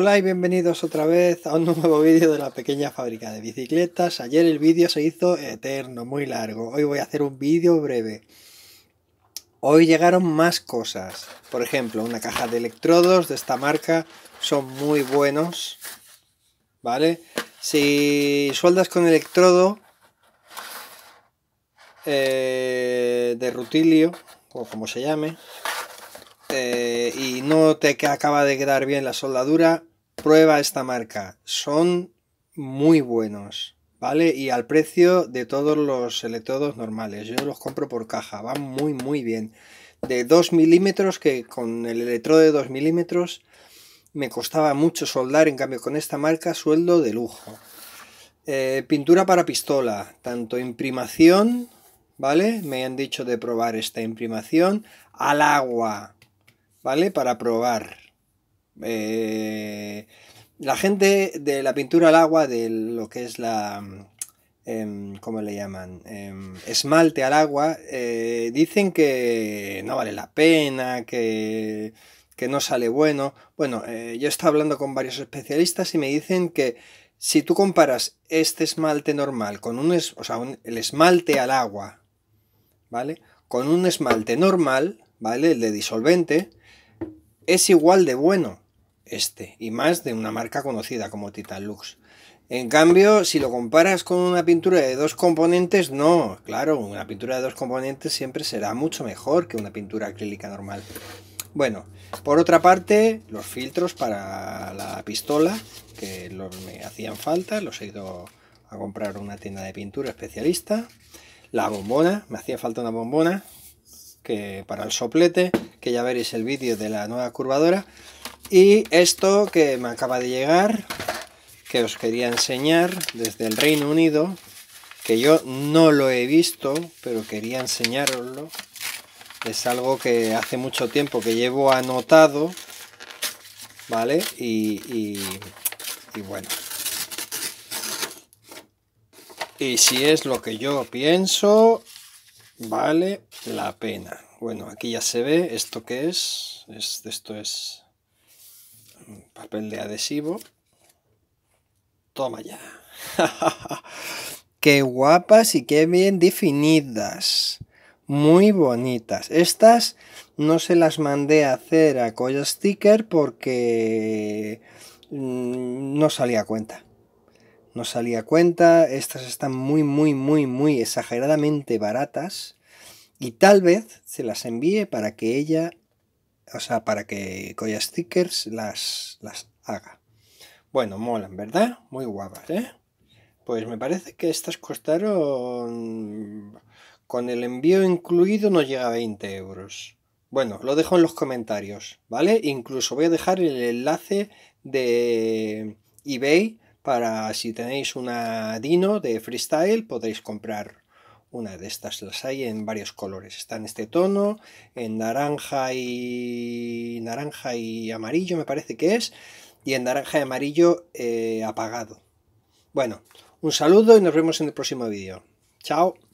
Hola y bienvenidos otra vez a un nuevo vídeo de la pequeña fábrica de bicicletas. Ayer el vídeo se hizo eterno, muy largo. Hoy voy a hacer un vídeo breve. Hoy llegaron más cosas. Por ejemplo, una caja de electrodos de esta marca. Son muy buenos. ¿Vale? Si sueldas con electrodo eh, de rutilio, o como se llame, eh, y no te acaba de quedar bien la soldadura, prueba esta marca. Son muy buenos, ¿vale? Y al precio de todos los electrodos normales. Yo los compro por caja, van muy, muy bien. De 2 milímetros, que con el electrodo de 2 milímetros me costaba mucho soldar, en cambio con esta marca sueldo de lujo. Eh, pintura para pistola, tanto imprimación, ¿vale? Me han dicho de probar esta imprimación al agua, ¿vale? Para probar. Eh, la gente de la pintura al agua, de lo que es la... Em, ¿Cómo le llaman? Em, esmalte al agua, eh, dicen que no vale la pena, que, no sale bueno. Bueno, eh, yo he estado hablando con varios especialistas y me dicen que si tú comparas este esmalte normal con un, o sea, el esmalte al agua, ¿vale? Con un esmalte normal, ¿vale? El de disolvente, es igual de bueno este, y más de una marca conocida como Titan Lux. En cambio, si lo comparas con una pintura de dos componentes, no, claro, una pintura de dos componentes siempre será mucho mejor que una pintura acrílica normal. Bueno, por otra parte, los filtros para la pistola, que me hacían falta, los he ido a comprar a una tienda de pintura especialista. La bombona, me hacía falta una bombona que para el soplete, que ya veréis el vídeo de la nueva curvadora. Y esto que me acaba de llegar, que os quería enseñar desde el Reino Unido, que yo no lo he visto, pero quería enseñaroslo. Es algo que hace mucho tiempo que llevo anotado, ¿vale? Y, bueno. Y si es lo que yo pienso, vale la pena. Bueno, aquí ya se ve esto que es esto es papel de adhesivo. Toma ya. qué guapas y qué bien definidas. Muy bonitas. Estas no se las mandé a hacer a Coya Sticker porque mm, no salía cuenta. No salía cuenta. Estas están muy, muy, muy, muy exageradamente baratas. Y tal vez se las envíe para que ella o sea, para que Koya Stickers las, las haga. Bueno, molan, ¿verdad? Muy guapas, ¿eh? Pues me parece que estas costaron... Con el envío incluido no llega a 20 euros. Bueno, lo dejo en los comentarios, ¿vale? Incluso voy a dejar el enlace de eBay para si tenéis una Dino de freestyle podéis comprar una de estas las hay en varios colores. Está en este tono, en naranja y naranja y amarillo me parece que es, y en naranja y amarillo eh, apagado. Bueno, un saludo y nos vemos en el próximo vídeo. Chao.